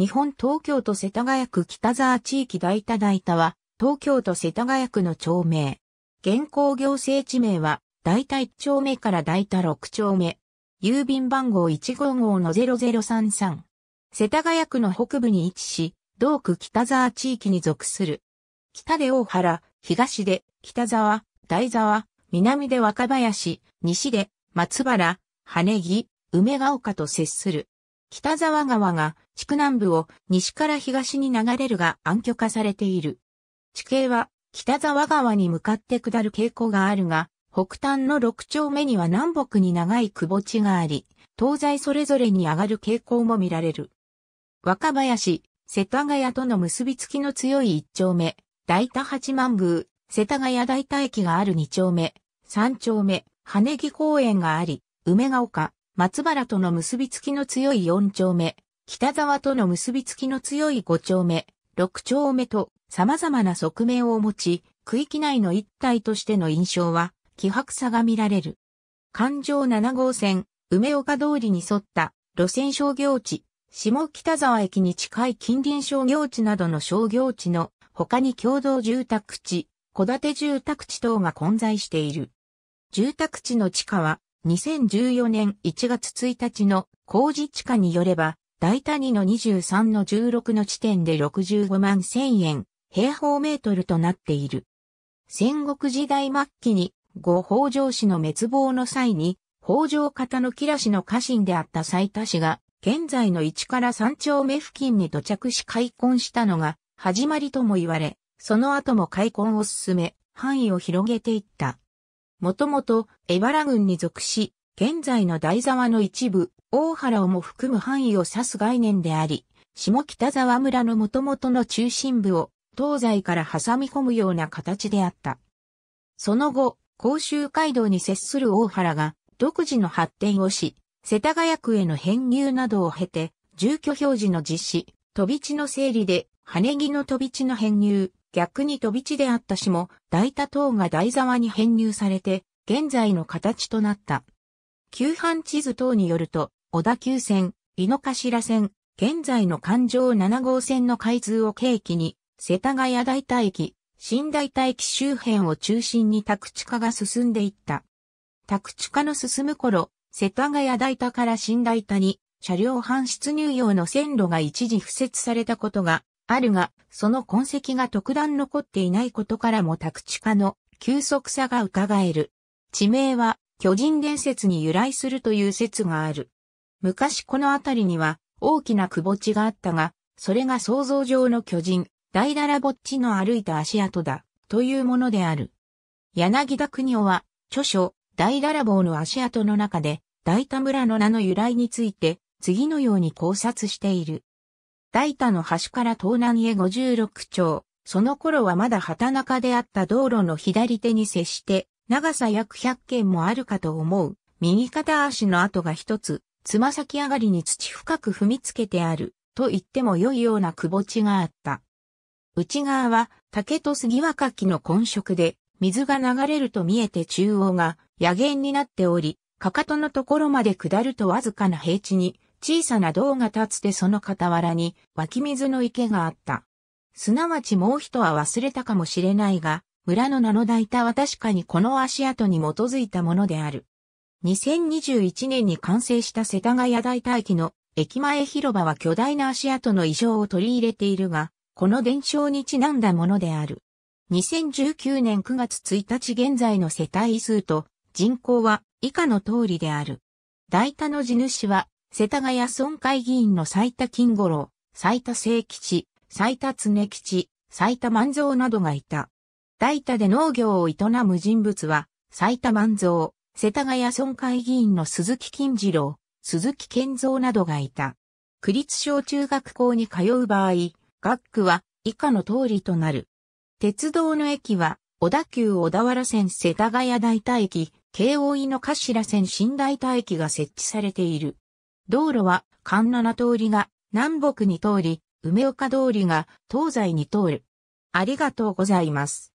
日本東京都世田谷区北沢地域大田大田は、東京都世田谷区の町名。現行行政地名は、大田1丁目から大田6丁目。郵便番号155の0033。世田谷区の北部に位置し、同区北沢地域に属する。北で大原、東で北沢、大沢、南で若林、西で松原、羽木、梅ヶ丘と接する。北沢川が地区南部を西から東に流れるが暗渠化されている。地形は北沢川に向かって下る傾向があるが、北端の6丁目には南北に長い窪地があり、東西それぞれに上がる傾向も見られる。若林、世田谷との結びつきの強い1丁目、大田八幡宮、世田谷大田駅がある2丁目、3丁目、羽木公園があり、梅ヶ丘、松原との結びつきの強い4丁目、北沢との結びつきの強い5丁目、6丁目と様々な側面を持ち、区域内の一体としての印象は、希薄さが見られる。環状7号線、梅岡通りに沿った路線商業地、下北沢駅に近い近隣商業地などの商業地の他に共同住宅地、戸建て住宅地等が混在している。住宅地の地下は2014年1月1日の工事地下によれば、大谷の23の16の地点で65万1000円、平方メートルとなっている。戦国時代末期に、五北条氏の滅亡の際に、北条方の木良氏の家臣であった埼田氏が、現在の1から3丁目付近に土着し開墾したのが、始まりとも言われ、その後も開墾を進め、範囲を広げていった。もともと江原郡に属し、現在の大沢の一部、大原をも含む範囲を指す概念であり、下北沢村のもともとの中心部を東西から挟み込むような形であった。その後、甲州街道に接する大原が独自の発展をし、世田谷区への編入などを経て、住居表示の実施、飛び地の整理で、羽木の飛び地の編入、逆に飛び地であった市も、大田等が大沢に編入されて、現在の形となった。旧藩地図等によると、小田急線、井の頭線、現在の環状7号線の開通を契機に、世田谷大田駅、新大田駅周辺を中心に宅地化が進んでいった。宅地化の進む頃、世田谷大田から新大田に、車両搬出入用の線路が一時敷設されたことがあるが、その痕跡が特段残っていないことからも宅地化の急速さが伺える。地名は巨人伝説に由来するという説がある。昔この辺りには大きな窪地があったが、それが想像上の巨人、大だらぼっちの歩いた足跡だ、というものである。柳田国夫は、著書、大だらぼうの足跡の中で、大田村の名の由来について、次のように考察している。大田の端から東南へ56町、その頃はまだ畑中であった道路の左手に接して、長さ約100軒もあるかと思う、右肩足の跡が一つ、つま先上がりに土深く踏みつけてある、と言っても良いような窪地があった。内側は竹と杉若木の混色で、水が流れると見えて中央が野源になっており、かかとのところまで下るとわずかな平地に小さな銅が立つてその傍らに湧き水の池があった。すなわちもう人は忘れたかもしれないが、村の名の大田は確かにこの足跡に基づいたものである。2021年に完成した世田谷大田駅の駅前広場は巨大な足跡の異常を取り入れているが、この伝承にちなんだものである。2019年9月1日現在の世帯数と人口は以下の通りである。大田の地主は世田谷村会議員の最多金五郎、最多聖吉、最多常吉、最多万蔵などがいた。大田で農業を営む人物は、最多万蔵、世田谷村会議員の鈴木金次郎、鈴木健三などがいた。区立小中学校に通う場合、学区は以下の通りとなる。鉄道の駅は、小田急小田原線世田谷大田駅、京王井の頭線新大田駅が設置されている。道路は環七通りが南北に通り、梅岡通りが東西に通る。ありがとうございます。